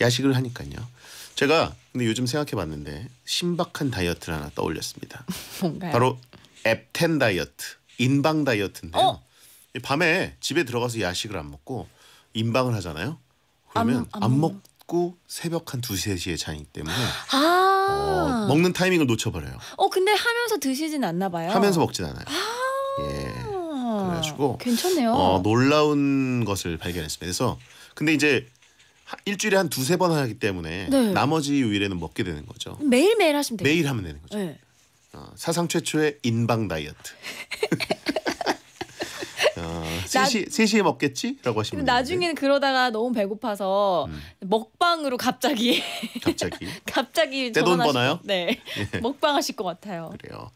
야식을 하니까요. 제가 근데 요즘 생각해봤는데 신박한 다이어트를 하나 떠올렸습니다. 뭔가요? 바로 앱텐 다이어트, 인방 다이어트인데요. 어? 밤에 집에 들어가서 야식을 안 먹고 인방을 하잖아요. 그러면 안, 안, 안 먹고 새벽 한 두세 시에 자기 때문에 아 어, 먹는 타이밍을 놓쳐버려요. 어 근데 하면서 드시진 않나 봐요. 하면서 먹진 않아요. 아 예. 그래가지고 괜찮네요. 어, 놀라운 것을 발견했습니다. 그래서 근데 이제 일주일에 한 두세 번 하기 때문에 네. 나머지 요일에는 먹게 되는 거죠. 매일매일 하시면 돼요. 매일 하면 되는 거죠. 네. 어, 사상 최초의 인방 다이어트. 3시, 어, 나... 시에 먹겠지? 라고 하시면 근데 나중에는 그러다가 너무 배고파서 음. 먹방으로 갑자기 갑자기 갑자기 떼돈 버나요? 네. 네. 먹방 하실 것 같아요. 그래요.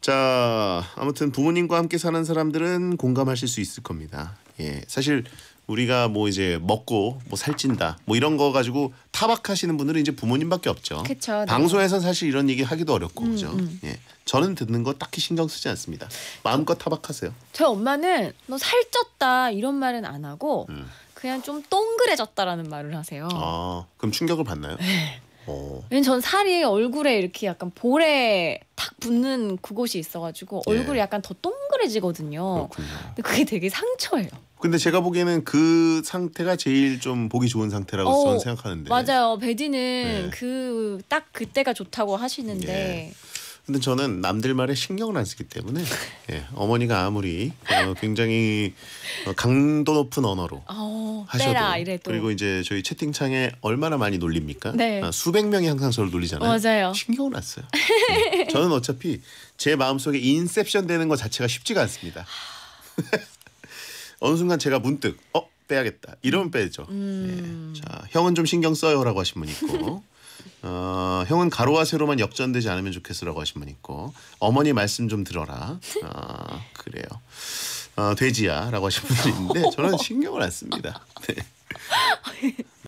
자, 아무튼 부모님과 함께 사는 사람들은 공감하실 수 있을 겁니다. 예. 사실 우리가 뭐 이제 먹고 뭐 살찐다 뭐 이런 거 가지고 타박하시는 분들은 이제 부모님밖에 없죠. 그쵸, 네. 방송에선 사실 이런 얘기 하기도 어렵고 음, 그죠. 음. 예. 저는 듣는 거 딱히 신경 쓰지 않습니다. 마음껏 타박하세요. 제 엄마는 너 살쪘다 이런 말은 안 하고 음. 그냥 좀 동그래졌다라는 말을 하세요. 아 그럼 충격을 받나요? 네. 어. 왜냐면 전 살이 얼굴에 이렇게 약간 볼에 붙는 그곳이 있어가지고 예. 얼굴이 예. 약간 더 동그래지거든요. 그렇군요. 근데 그게 되게 상처예요. 근데 제가 보기에는 그 상태가 제일 좀 보기 좋은 상태라고 어, 저는 생각하는데. 맞아요. 베디는 예. 그딱 그때가 좋다고 하시는데. 예. 근데 저는 남들 말에 신경을 안 쓰기 때문에 예, 어머니가 아무리 어, 굉장히 어, 강도 높은 언어로 어, 하셔도 빼라, 그리고 이제 저희 채팅창에 얼마나 많이 놀립니까? 네. 아, 수백 명이 항상 저를 놀리잖아요. 맞아요. 신경을 안 써요. 네. 저는 어차피 제 마음속에 인셉션 되는 것 자체가 쉽지가 않습니다. 어느 순간 제가 문득 어 빼야겠다 이러면 빼죠. 음. 예. 자 형은 좀 신경 써요라고 하신 분 있고 형은 가로와 세로만 역전되지 않으면 좋겠어라고 하신 분 있고 어머니 말씀 좀 들어라. 아, 그래요. 어, 돼지야라고 하신 분도 있는데 저는 신경을 안 씁니다. 네.